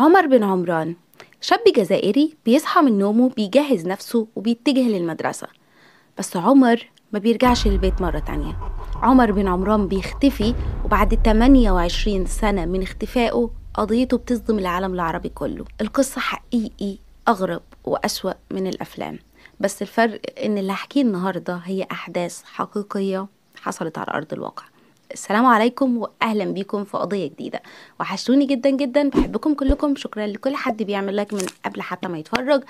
عمر بن عمران شاب جزائري بيصحى من نومه بيجهز نفسه وبيتجه للمدرسة بس عمر ما بيرجعش للبيت مرة تانية عمر بن عمران بيختفي وبعد 28 سنة من اختفائه قضيته بتصدم العالم العربي كله القصة حقيقي أغرب وأسوأ من الأفلام بس الفرق إن اللي هحكيه النهاردة هي أحداث حقيقية حصلت على أرض الواقع السلام عليكم واهلا بيكم في قضيه جديده وحشتوني جدا جدا بحبكم كلكم شكرا لكل حد بيعمل لايك من قبل حتى ما يتفرج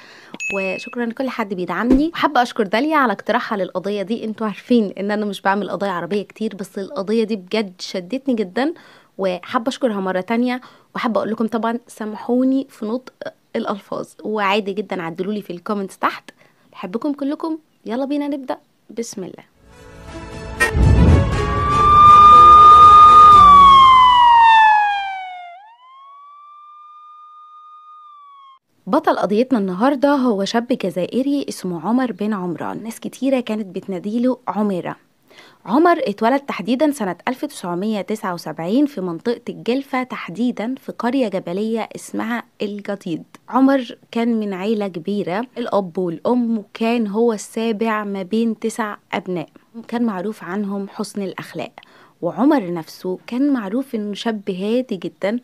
وشكرا لكل حد بيدعمني وحابه اشكر داليا على اقتراحها للقضيه دي انتوا عارفين ان انا مش بعمل قضايا عربيه كتير بس القضيه دي بجد شدتني جدا وحابه اشكرها مره تانية وحابه اقول لكم طبعا سامحوني في نطق الالفاظ وعادي جدا عدلولي في الكومنتس تحت بحبكم كلكم يلا بينا نبدا بسم الله بطل قضيتنا النهاردة هو شاب جزائري اسمه عمر بن عمران ناس كتيرة كانت بتناديله عميرة عمر اتولد تحديدا سنة 1979 في منطقة الجلفة تحديدا في قرية جبلية اسمها الجطيد عمر كان من عيلة كبيرة الأب والأم وكان هو السابع ما بين تسع أبناء كان معروف عنهم حسن الأخلاق وعمر نفسه كان معروف انه شاب هادي جدا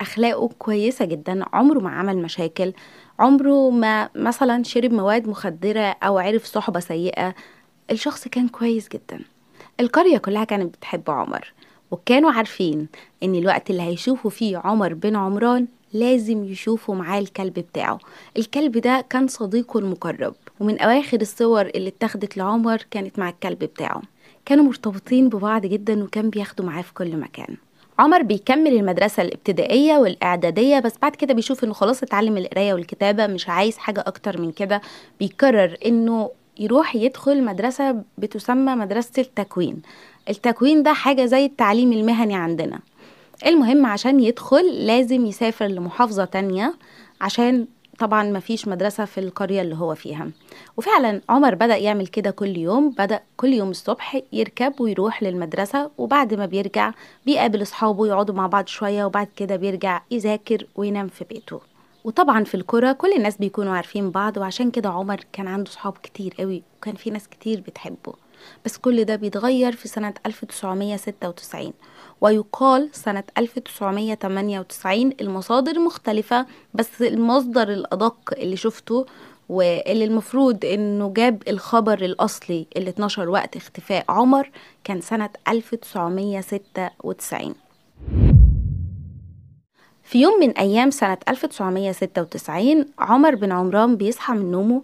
اخلاقه كويسه جدا عمره ما عمل مشاكل عمره ما مثلا شرب مواد مخدره او عرف صحبه سيئه الشخص كان كويس جدا القريه كلها كانت بتحب عمر وكانوا عارفين ان الوقت اللي هيشوفوا فيه عمر بن عمران لازم يشوفوا معاه الكلب بتاعه الكلب ده كان صديقه المقرب ومن اواخر الصور اللي اتاخدت لعمر كانت مع الكلب بتاعه كانوا مرتبطين ببعض جدا وكان بياخدوا معاه في كل مكان عمر بيكمل المدرسة الابتدائية والإعدادية بس بعد كده بيشوف إنه خلاص اتعلم القراية والكتابة مش عايز حاجة أكتر من كده بيقرر إنه يروح يدخل مدرسة بتسمى مدرسة التكوين التكوين ده حاجة زي التعليم المهني عندنا المهم عشان يدخل لازم يسافر لمحافظة تانية عشان طبعا ما فيش مدرسة في القرية اللي هو فيها وفعلا عمر بدأ يعمل كده كل يوم بدأ كل يوم الصبح يركب ويروح للمدرسة وبعد ما بيرجع بيقابل أصحابه يقعدوا مع بعض شوية وبعد كده بيرجع يذاكر وينام في بيته وطبعا في الكرة كل الناس بيكونوا عارفين بعض وعشان كده عمر كان عنده صحاب كتير قوي وكان في ناس كتير بتحبه بس كل ده بيتغير في سنة 1996 ويقال سنة 1998 المصادر مختلفة بس المصدر الأدق اللي شفته واللي المفروض انه جاب الخبر الاصلي اللي اتنشر وقت اختفاء عمر كان سنة 1996 في يوم من أيام سنة 1996 عمر بن عمران بيصحى من نومه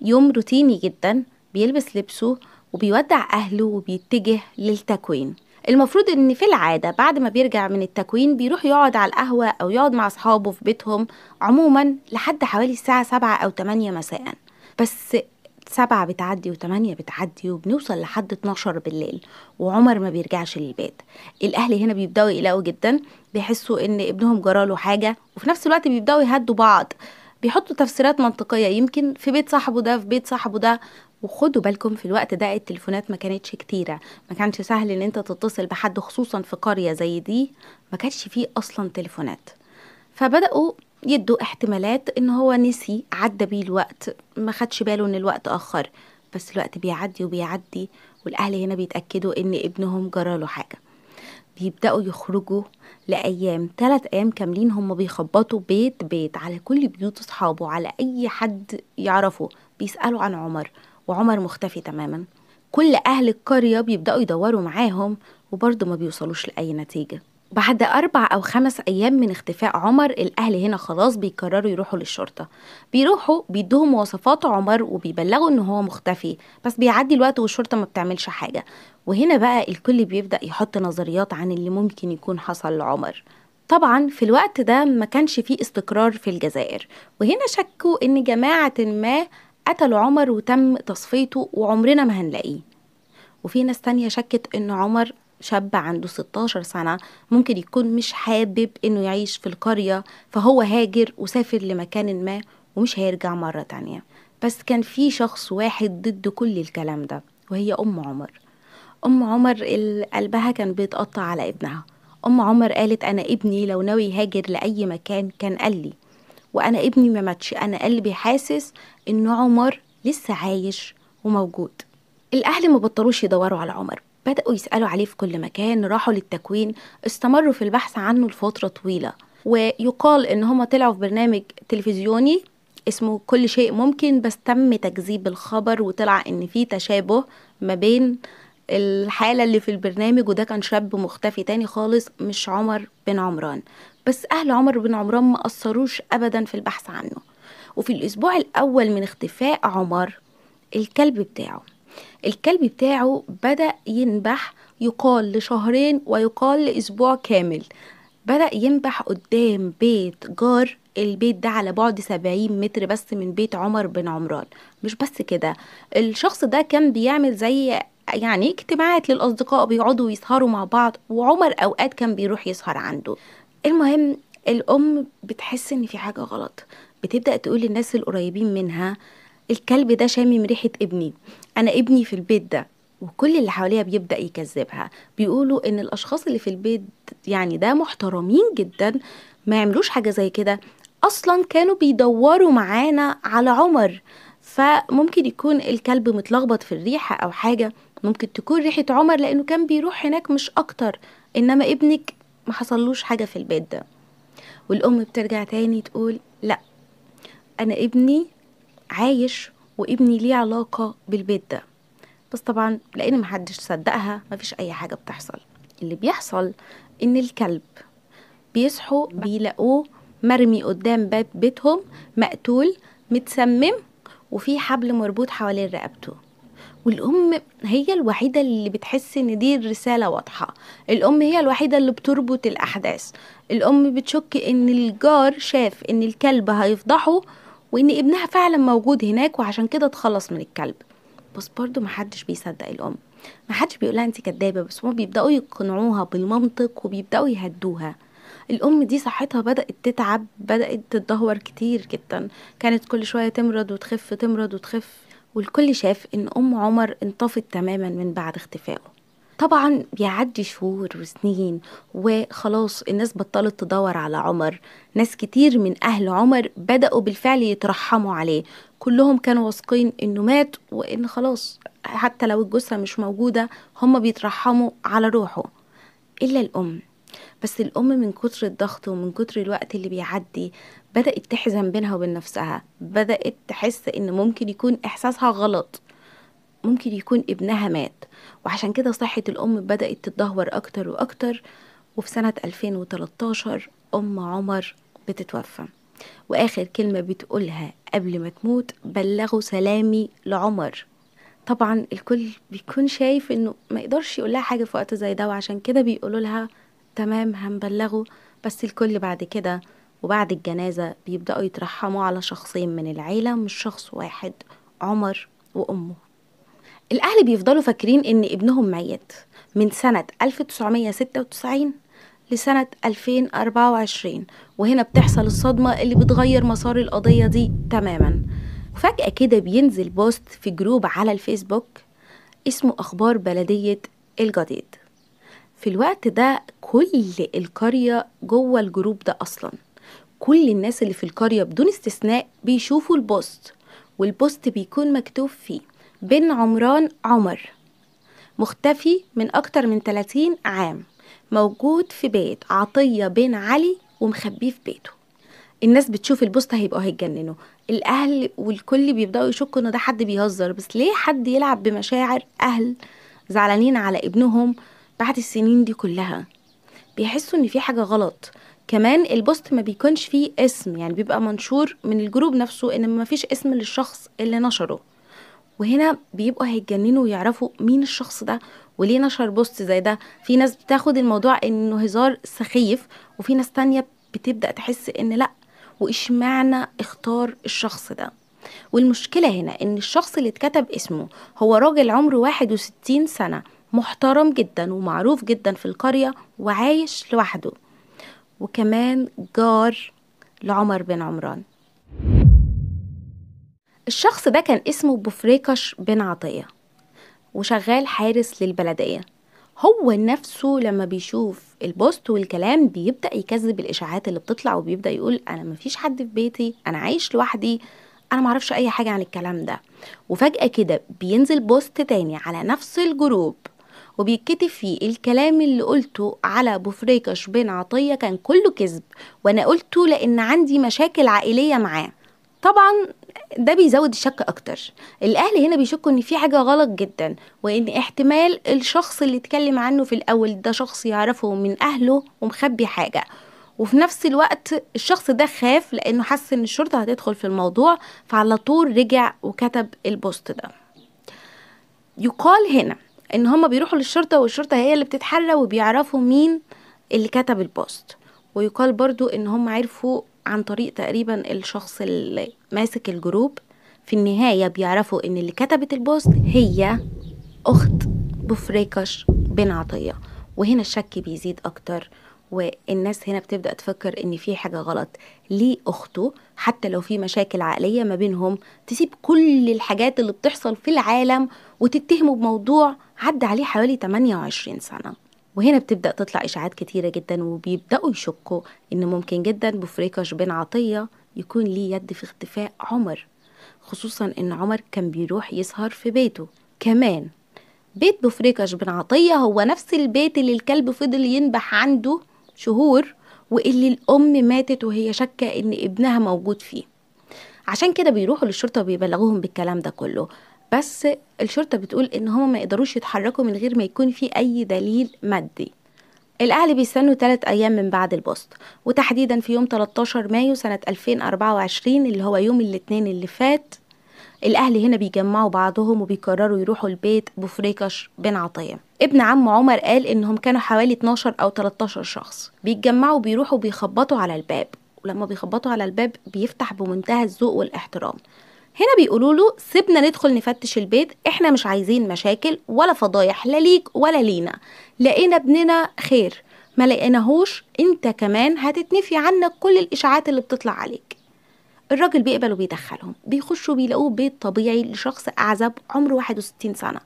يوم روتيني جدا بيلبس لبسه وبيودع أهله وبيتجه للتكوين المفروض ان في العاده بعد ما بيرجع من التكوين بيروح يقعد على القهوه او يقعد مع اصحابه في بيتهم عموما لحد حوالي الساعه 7 او 8 مساء بس سبعة بتعدي وتمانية بتعدي وبنوصل لحد 12 بالليل وعمر ما بيرجعش للبيت الأهل هنا بيبدأوا يقلقوا جدا بيحسوا إن ابنهم جراله حاجة وفي نفس الوقت بيبدأوا يهدوا بعض بيحطوا تفسيرات منطقية يمكن في بيت صاحبه ده في بيت صاحبه ده وخدوا بالكم في الوقت ده التليفونات ما كانتش كتيره ما كانش سهل ان انت تتصل بحد خصوصا في قريه زي دي ما كانش فيه اصلا تليفونات فبداوا يدوا احتمالات ان هو نسي عدى بيه الوقت ما خدش باله ان الوقت اخر بس الوقت بيعدي وبيعدي والاهل هنا بيتاكدوا ان ابنهم جراله حاجه بيبداوا يخرجوا لايام ثلاث ايام كاملين هم بيخبطوا بيت بيت على كل بيوت اصحابه على اي حد يعرفه بيسالوا عن عمر وعمر مختفي تماما كل أهل القرية بيبدأوا يدوروا معاهم وبرضه ما بيوصلوش لأي نتيجة بعد أربع أو خمس أيام من اختفاء عمر الأهل هنا خلاص بيقرروا يروحوا للشرطة بيروحوا بيدوهم مواصفات عمر وبيبلغوا إن هو مختفي بس بيعدي الوقت والشرطة ما بتعملش حاجة وهنا بقى الكل بيبدأ يحط نظريات عن اللي ممكن يكون حصل لعمر طبعا في الوقت ده ما كانش فيه استقرار في الجزائر وهنا شكوا إن جماعة ما قتلوا عمر وتم تصفيته وعمرنا ما هنلاقيه وفي ناس تانية شكت ان عمر شاب عنده 16 سنة ممكن يكون مش حابب انه يعيش في القرية فهو هاجر وسافر لمكان ما ومش هيرجع مرة تانية بس كان في شخص واحد ضد كل الكلام ده وهي أم عمر أم عمر قلبها كان بيتقطع على ابنها أم عمر قالت أنا ابني لو ناوي يهاجر لأي مكان كان قال لي وانا ابني ما ماتش انا قلبي حاسس ان عمر لسه عايش وموجود الاهل ما بطلوش يدوروا على عمر بدأوا يسألوا عليه في كل مكان راحوا للتكوين استمروا في البحث عنه لفترة طويلة ويقال ان هما طلعوا في برنامج تلفزيوني اسمه كل شيء ممكن بس تم تكذيب الخبر وطلع ان في تشابه ما بين الحالة اللي في البرنامج وده كان شاب مختفي تاني خالص مش عمر بن عمران بس أهل عمر بن عمران ما قصروش أبدا في البحث عنه وفي الأسبوع الأول من اختفاء عمر الكلب بتاعه الكلب بتاعه بدأ ينبح يقال لشهرين ويقال لأسبوع كامل بدأ ينبح قدام بيت جار البيت ده على بعد سبعين متر بس من بيت عمر بن عمران مش بس كده الشخص ده كان بيعمل زي يعني اجتماعات للأصدقاء بيقعدوا يسهروا مع بعض وعمر أوقات كان بيروح يسهر عنده المهم الام بتحس ان في حاجه غلط بتبدا تقول للناس القريبين منها الكلب ده شامم ريحه ابني انا ابني في البيت ده وكل اللي حواليها بيبدا يكذبها بيقولوا ان الاشخاص اللي في البيت يعني ده محترمين جدا ما يعملوش حاجه زي كده اصلا كانوا بيدوروا معانا على عمر فممكن يكون الكلب متلخبط في الريحه او حاجه ممكن تكون ريحه عمر لانه كان بيروح هناك مش اكتر انما ابنك ما حصلوش حاجة في البيت ده والأم بترجع تاني تقول لا أنا ابني عايش وابني ليه علاقة بالبيت ده بس طبعا لأن محدش صدقها مفيش أي حاجة بتحصل اللي بيحصل إن الكلب بيصحوا بيلاقوه مرمي قدام باب بيتهم مقتول متسمم وفي حبل مربوط حوالين رقبته والام هي الوحيده اللي بتحس ان دي الرساله واضحه الام هي الوحيده اللي بتربط الاحداث الام بتشك ان الجار شاف ان الكلب هيفضحه وان ابنها فعلا موجود هناك وعشان كده اتخلص من الكلب بس برضو محدش بيصدق الام محدش بيقولها انت كدابه بس هما بيبداوا يقنعوها بالمنطق وبيبداوا يهدوها الام دي صحتها بدات تتعب بدات تتدهور كتير جدا كانت كل شويه تمرض وتخف تمرض وتخف والكل شاف إن أم عمر انطفت تماما من بعد اختفائه طبعا بيعدي شهور وسنين وخلاص الناس بطلت تدور على عمر ناس كتير من أهل عمر بدأوا بالفعل يترحموا عليه كلهم كانوا واثقين إنه مات وإن خلاص حتى لو الجثة مش موجودة هم بيترحموا على روحه إلا الأم بس الأم من كتر الضغط ومن كتر الوقت اللي بيعدي بدأت تحزن بينها وبين نفسها بدأت تحس إن ممكن يكون إحساسها غلط ممكن يكون ابنها مات وعشان كده صحة الأم بدأت تتدهور أكتر وأكتر وفي سنة 2013 أم عمر بتتوفى وآخر كلمة بتقولها قبل ما تموت بلغوا سلامي لعمر طبعا الكل بيكون شايف انه ما يقدرش يقول لها حاجه في وقت زي ده وعشان كده بيقولوا لها تمام هنبلغه بس الكل بعد كده وبعد الجنازة بيبدأوا يترحموا على شخصين من العيلة مش شخص واحد عمر وأمه الأهل بيفضلوا فاكرين إن ابنهم ميت من سنة 1996 لسنة 2024 وهنا بتحصل الصدمة اللي بتغير مسار القضية دي تماما وفجأة كده بينزل بوست في جروب على الفيسبوك اسمه أخبار بلدية الجديد في الوقت ده كل القرية جوه الجروب ده أصلا كل الناس اللي في القرية بدون استثناء بيشوفوا البوست والبوست بيكون مكتوب فيه بن عمران عمر مختفي من أكتر من 30 عام موجود في بيت عطية بن علي ومخبيه في بيته الناس بتشوف البوست هيبقوا هيتجننوا الأهل والكل بيبدأوا يشكوا إن ده حد بيهزر بس ليه حد يلعب بمشاعر أهل زعلانين على ابنهم بعد السنين دي كلها بيحسوا ان في حاجه غلط كمان البوست ما بيكونش فيه اسم يعني بيبقى منشور من الجروب نفسه ان ما فيش اسم للشخص اللي نشره وهنا بيبقوا هيتجننوا ويعرفوا مين الشخص ده وليه نشر بوست زي ده في ناس بتاخد الموضوع انه هزار سخيف وفي ناس تانية بتبدأ تحس ان لا واشمعنى اختار الشخص ده والمشكلة هنا ان الشخص اللي اتكتب اسمه هو راجل عمره 61 سنة محترم جدا ومعروف جدا في القرية وعايش لوحده وكمان جار لعمر بن عمران الشخص ده كان اسمه بفريكش بن عطية وشغال حارس للبلدية هو نفسه لما بيشوف البوست والكلام بيبدأ يكذب الإشاعات اللي بتطلع وبيبدأ يقول أنا مفيش حد في بيتي أنا عايش لوحدي أنا معرفش أي حاجة عن الكلام ده وفجأة كده بينزل بوست تاني على نفس الجروب وبيتكتب فيه الكلام اللي قلته على بوفريكش بن عطية كان كله كذب وأنا قلته لأن عندي مشاكل عائلية معاه طبعا ده بيزود الشك اكتر الاهل هنا بيشكوا ان في حاجه غلط جدا وان احتمال الشخص اللي اتكلم عنه في الاول ده شخص يعرفه من اهله ومخبي حاجه وفي نفس الوقت الشخص ده خاف لانه حس ان الشرطه هتدخل في الموضوع فعلى طول رجع وكتب البوست ده يقال هنا ان هما بيروحوا للشرطه والشرطه هي اللي بتتحرى وبيعرفوا مين اللي كتب البوست ويقال برضو ان هم عرفوا عن طريق تقريبا الشخص اللي ماسك الجروب في النهاية بيعرفوا ان اللي كتبت البوست هي اخت بوفريكش بن عطية وهنا الشك بيزيد اكتر والناس هنا بتبدا تفكر ان في حاجه غلط ليه اخته حتى لو في مشاكل عقليه ما بينهم تسيب كل الحاجات اللي بتحصل في العالم وتتهمه بموضوع عدى عليه حوالي 28 سنه وهنا بتبدا تطلع اشاعات كتيره جدا وبيبداوا يشكوا ان ممكن جدا بوفريكش بن عطيه يكون ليه يد في اختفاء عمر خصوصا ان عمر كان بيروح يسهر في بيته كمان بيت بوفريكش بن عطية هو نفس البيت اللي الكلب فضل ينبح عنده شهور واللي الأم ماتت وهي شاكة إن ابنها موجود فيه عشان كده بيروحوا للشرطة وبيبلغوهم بالكلام ده كله بس الشرطة بتقول إن هما ما يقدروش يتحركوا من غير ما يكون في أي دليل مادي الأهل بيستنوا 3 أيام من بعد البوست وتحديدا في يوم 13 مايو سنة 2024 اللي هو يوم الاثنين اللي فات الأهل هنا بيجمعوا بعضهم وبيقرروا يروحوا البيت بفريكش بن عطية ابن عم عمر قال إنهم كانوا حوالي 12 أو 13 شخص بيتجمعوا بيروحوا بيخبطوا على الباب ولما بيخبطوا على الباب بيفتح بمنتهى الذوق والاحترام هنا بيقولوا له سيبنا ندخل نفتش البيت احنا مش عايزين مشاكل ولا فضايح لا ليك ولا لينا لقينا ابننا خير ما لقيناهوش انت كمان هتتنفي عنك كل الاشاعات اللي بتطلع عليك الراجل بيقبل وبيدخلهم بيخشوا بيلاقوه بيت طبيعي لشخص أعزب عمره 61 سنة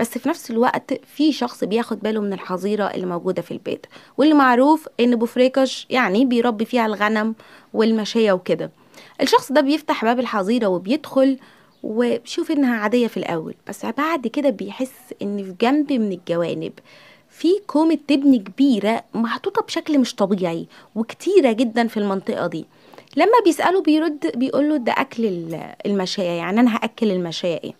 بس في نفس الوقت في شخص بياخد باله من الحظيرة اللي موجودة في البيت واللي معروف إن بوفريكش يعني بيربي فيها الغنم والمشية وكده الشخص ده بيفتح باب الحظيرة وبيدخل وبيشوف إنها عادية في الأول بس بعد كده بيحس إن في جنب من الجوانب في كومة تبن كبيرة محطوطة بشكل مش طبيعي وكتيرة جدا في المنطقة دي لما بيساله بيرد بيقول له ده اكل المشايه يعني انا هاكل المشايه ايه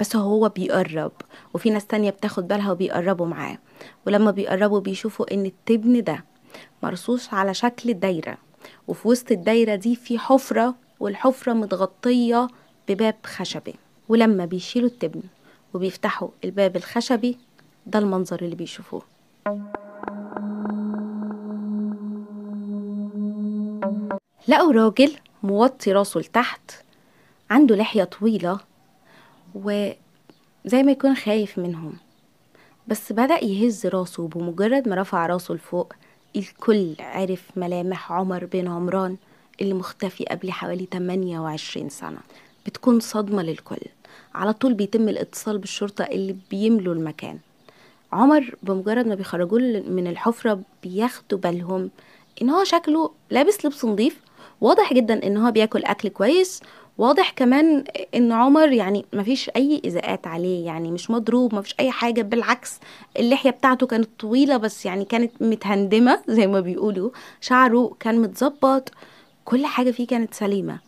بس هو بيقرب وفي ناس تانية بتاخد بالها وبيقربوا معاه ولما بيقربوا بيشوفوا ان التبن ده مرصوص على شكل دايره وفي وسط الدايره دي في حفره والحفره متغطيه بباب خشبي ولما بيشيلوا التبن وبيفتحوا الباب الخشبي ده المنظر اللي بيشوفوه لقوا راجل موطي راسه لتحت عنده لحية طويلة وزي ما يكون خايف منهم بس بدأ يهز راسه وبمجرد ما رفع راسه لفوق الكل عرف ملامح عمر بن عمران اللي مختفي قبل حوالي 28 سنة بتكون صدمة للكل على طول بيتم الاتصال بالشرطة اللي بيملوا المكان عمر بمجرد ما بيخرجوه من الحفرة بياخدوا بالهم ان هو شكله لابس لبس نظيف واضح جدا ان هو بياكل اكل كويس واضح كمان ان عمر يعني مفيش اي ازاءات عليه يعني مش مضروب مفيش اي حاجه بالعكس اللحيه بتاعته كانت طويله بس يعني كانت متهندمه زي ما بيقولوا شعره كان متظبط كل حاجه فيه كانت سليمه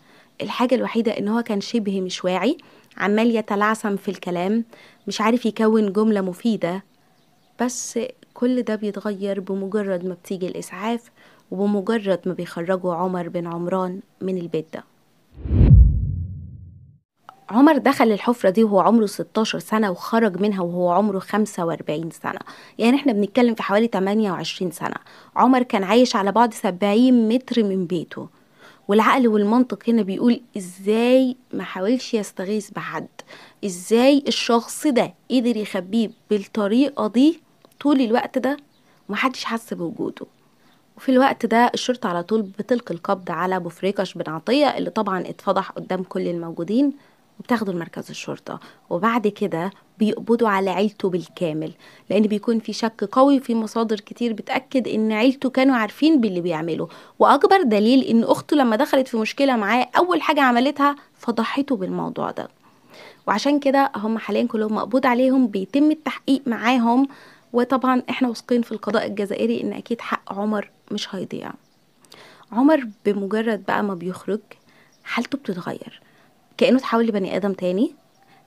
الحاجه الوحيده ان هو كان شبه مش واعي عمال يتلعثم في الكلام مش عارف يكون جمله مفيده بس كل ده بيتغير بمجرد ما بتيجي الاسعاف وبمجرد ما بيخرجوا عمر بن عمران من البيت ده عمر دخل الحفرة دي وهو عمره 16 سنة وخرج منها وهو عمره 45 سنة يعني احنا بنتكلم في حوالي 28 سنة عمر كان عايش على بعد 70 متر من بيته والعقل والمنطق هنا بيقول ازاي ما حاولش يستغيث بحد ازاي الشخص ده قدر يخبيه بالطريقة دي طول الوقت ده ومحدش حس بوجوده وفي الوقت ده الشرطة على طول بتلقي القبض على بوفريكش بن عطية اللي طبعا اتفضح قدام كل الموجودين وبتاخده لمركز الشرطة وبعد كده بيقبضوا على عيلته بالكامل لأن بيكون في شك قوي في مصادر كتير بتأكد إن عيلته كانوا عارفين باللي بيعمله وأكبر دليل إن أخته لما دخلت في مشكلة معاه أول حاجة عملتها فضحته بالموضوع ده وعشان كده هم حاليا كلهم مقبوض عليهم بيتم التحقيق معاهم وطبعا احنا واثقين في القضاء الجزائري ان اكيد حق عمر مش هيضيع عمر بمجرد بقى ما بيخرج حالته بتتغير كانه اتحول لبني ادم تاني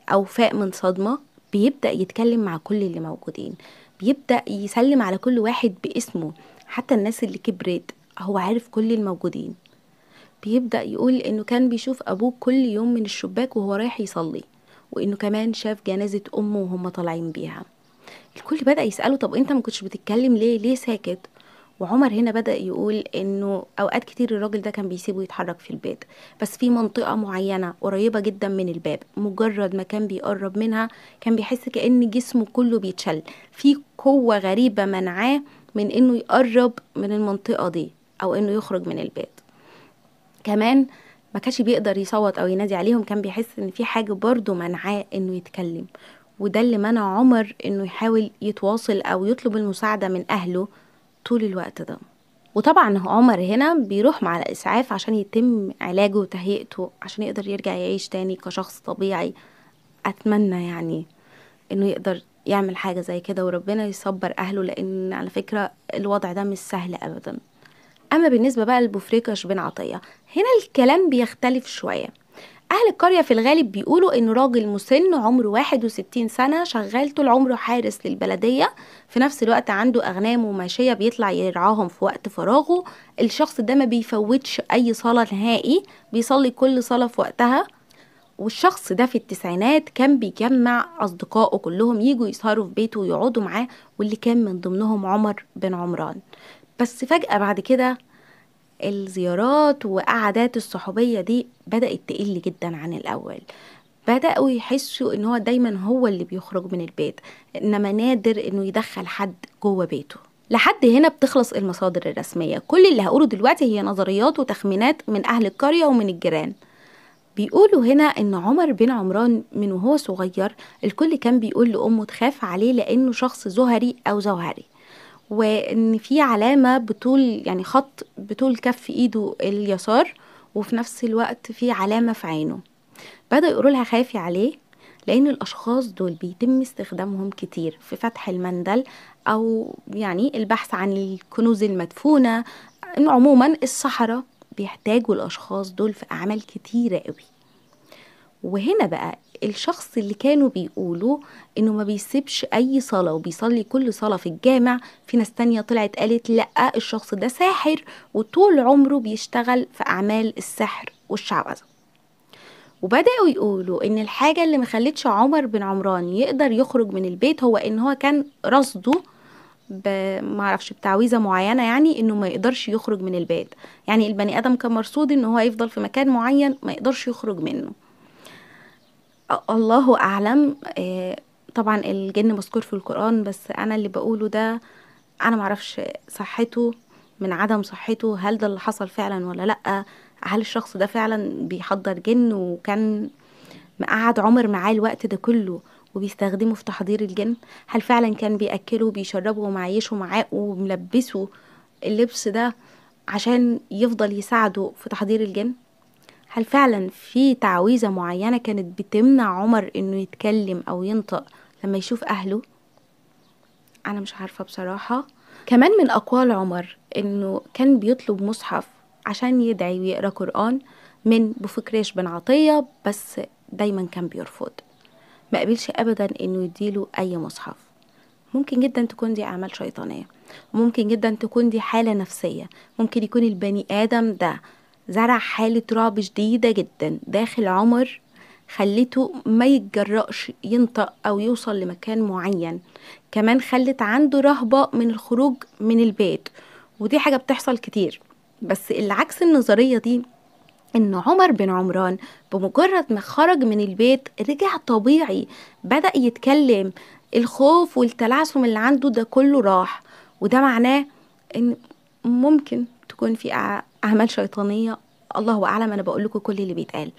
او فاق من صدمه بيبدا يتكلم مع كل اللي موجودين بيبدا يسلم على كل واحد باسمه حتى الناس اللي كبرت هو عارف كل الموجودين بيبدا يقول انه كان بيشوف ابوه كل يوم من الشباك وهو رايح يصلي وانه كمان شاف جنازه امه وهم طالعين بيها الكل بدأ يسأله طب انت ما كنتش بتتكلم ليه ليه ساكت وعمر هنا بدأ يقول انه اوقات كتير الراجل ده كان بيسيبه يتحرك في البيت بس في منطقة معينة قريبة جدا من الباب مجرد ما كان بيقرب منها كان بيحس كأن جسمه كله بيتشل في قوة غريبة منعاه من انه يقرب من المنطقة دي او انه يخرج من البيت كمان ما كانش بيقدر يصوت او ينادي عليهم كان بيحس ان في حاجه برضه منعاه انه يتكلم وده اللي منع عمر انه يحاول يتواصل او يطلب المساعده من اهله طول الوقت ده وطبعا عمر هنا بيروح مع الاسعاف عشان يتم علاجه وتهيئته عشان يقدر يرجع يعيش تاني كشخص طبيعي اتمنى يعني انه يقدر يعمل حاجة زي كده وربنا يصبر أهله لأن على فكرة الوضع ده مش سهل أبدا أما بالنسبة بقى لبوفريكش بن عطية هنا الكلام بيختلف شوية أهل القرية في الغالب بيقولوا إن راجل مسن عمره 61 سنة شغال طول عمره حارس للبلدية في نفس الوقت عنده أغنام وماشية بيطلع يرعاهم في وقت فراغه الشخص ده ما بيفوتش أي صلاة نهائي بيصلي كل صلاة في وقتها والشخص ده في التسعينات كان بيجمع أصدقائه كلهم يجوا يسهروا في بيته ويقعدوا معاه واللي كان من ضمنهم عمر بن عمران بس فجأة بعد كده الزيارات وقعدات الصحوبية دي بدأت تقل جدا عن الأول بدأوا يحسوا ان هو دايما هو اللي بيخرج من البيت انما نادر انه يدخل حد جوه بيته لحد هنا بتخلص المصادر الرسمية كل اللي هقوله دلوقتي هي نظريات وتخمينات من أهل القرية ومن الجيران بيقولوا هنا ان عمر بن عمران من وهو صغير الكل كان بيقول لامه تخاف عليه لانه شخص زهري او زوهري وان في علامه بطول يعني خط بطول كف ايده اليسار وفي نفس الوقت في علامه في عينه بدا يقولوا لها خافي عليه لان الاشخاص دول بيتم استخدامهم كتير في فتح المندل او يعني البحث عن الكنوز المدفونه عموما الصحراء بيحتاجوا الاشخاص دول في اعمال كتيره قوي وهنا بقى الشخص اللي كانوا بيقولوا انه ما بيسيبش اي صلاه وبيصلي كل صلاه في الجامع في ناس تانية طلعت قالت لا الشخص ده ساحر وطول عمره بيشتغل في اعمال السحر والشعوذه وبداوا يقولوا ان الحاجه اللي مخلتش عمر بن عمران يقدر يخرج من البيت هو ان هو كان رصده معرفش بتعويذه معينه يعني انه ما يقدرش يخرج من البيت يعني البني ادم كان مرصود انه هو يفضل في مكان معين ما يقدرش يخرج منه الله أعلم آه، طبعا الجن مذكور في القرآن بس أنا اللي بقوله ده أنا معرفش صحته من عدم صحته هل ده اللي حصل فعلا ولا لأ هل الشخص ده فعلا بيحضر جن وكان مقعد عمر معاه الوقت ده كله وبيستخدمه في تحضير الجن هل فعلا كان بيأكله وبيشربه ومعيشه معاه وملبسه اللبس ده عشان يفضل يساعده في تحضير الجن هل فعلا في تعويذة معينة كانت بتمنع عمر انه يتكلم او ينطق لما يشوف اهله انا مش عارفة بصراحة كمان من اقوال عمر انه كان بيطلب مصحف عشان يدعي ويقرا قران من بوفكريش بن عطية بس دايما كان بيرفض ما قبلش ابدا انه يديله اي مصحف ممكن جدا تكون دي اعمال شيطانيه ممكن جدا تكون دي حاله نفسيه ممكن يكون البني ادم ده زرع حالة رعب شديدة جدا داخل عمر خلته ما يتجرأش ينطق أو يوصل لمكان معين كمان خلت عنده رهبة من الخروج من البيت ودي حاجة بتحصل كتير بس العكس النظرية دي ان عمر بن عمران بمجرد ما خرج من البيت رجع طبيعي بدأ يتكلم الخوف والتلعثم اللي عنده ده كله راح وده معناه ان ممكن تكون في أعمال شيطانية الله أعلم أنا بقول لكم كل اللي بيتقال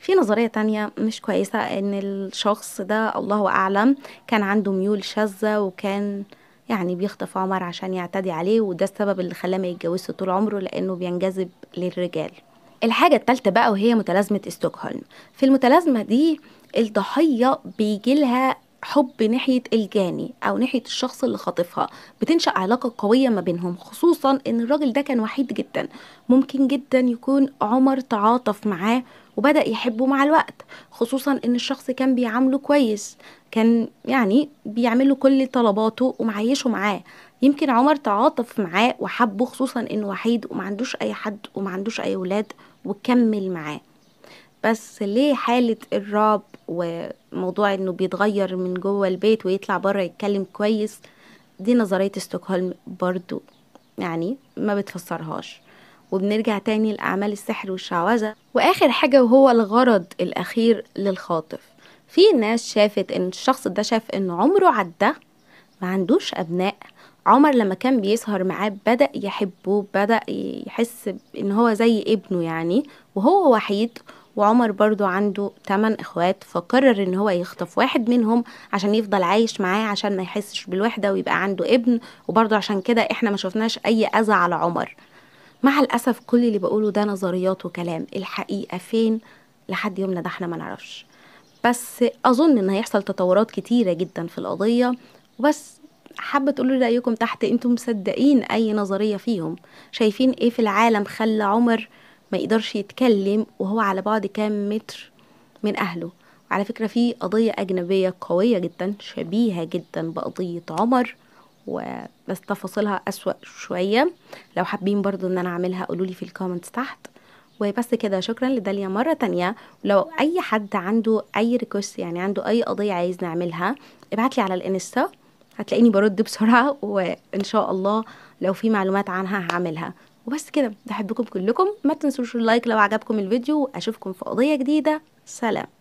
في نظرية تانية مش كويسة ان الشخص ده الله اعلم كان عنده ميول شاذة وكان يعني بيخطف عمر عشان يعتدي عليه وده السبب اللي خلاه ما يتجوزش طول عمره لانه بينجذب للرجال الحاجة التالتة بقى وهي متلازمة استوكهولم في المتلازمة دي الضحية بيجيلها حب ناحية الجاني أو ناحية الشخص اللي خاطفها بتنشأ علاقة قوية ما بينهم خصوصا إن الراجل ده كان وحيد جدا ممكن جدا يكون عمر تعاطف معاه وبدأ يحبه مع الوقت خصوصا إن الشخص كان بيعامله كويس كان يعني بيعمله كل طلباته ومعيشه معاه يمكن عمر تعاطف معاه وحبه خصوصا إنه وحيد ومعندوش أي حد ومعندوش أي ولاد وكمل معاه بس ليه حالة الرعب وموضوع انه بيتغير من جوه البيت ويطلع بره يتكلم كويس دي نظرية ستوكهولم برضو يعني ما بتفسرهاش وبنرجع تاني لأعمال السحر والشعوذة وآخر حاجة وهو الغرض الأخير للخاطف في ناس شافت ان الشخص ده شاف ان عمره عدى ما عندوش أبناء عمر لما كان بيسهر معاه بدأ يحبه بدأ يحس ان هو زي ابنه يعني وهو وحيد وعمر برضو عنده 8 اخوات فقرر ان هو يخطف واحد منهم عشان يفضل عايش معاه عشان ما يحسش بالوحده ويبقى عنده ابن وبرضو عشان كده احنا ما شفناش اي اذى على عمر مع الاسف كل اللي بقوله ده نظريات وكلام الحقيقه فين لحد يومنا ده احنا ما نعرفش بس اظن ان هيحصل تطورات كتيره جدا في القضيه وبس حابه تقولوا رايكم تحت انتم مصدقين اي نظريه فيهم شايفين ايه في العالم خلى عمر ما يقدرش يتكلم وهو على بعد كام متر من أهله على فكرة في قضية أجنبية قوية جدا شبيهة جدا بقضية عمر وبس تفاصيلها أسوأ شوية لو حابين برضو ان انا اعملها قولولي في الكومنتس تحت وبس كده شكرا لداليا مرة تانية ولو اي حد عنده اي ريكوست يعني عنده اي قضية عايز نعملها ابعتلي على الانستا هتلاقيني برد بسرعة وان شاء الله لو في معلومات عنها هعملها وبس كده بحبكم كلكم ما تنسوش اللايك لو عجبكم الفيديو اشوفكم في قضيه جديده سلام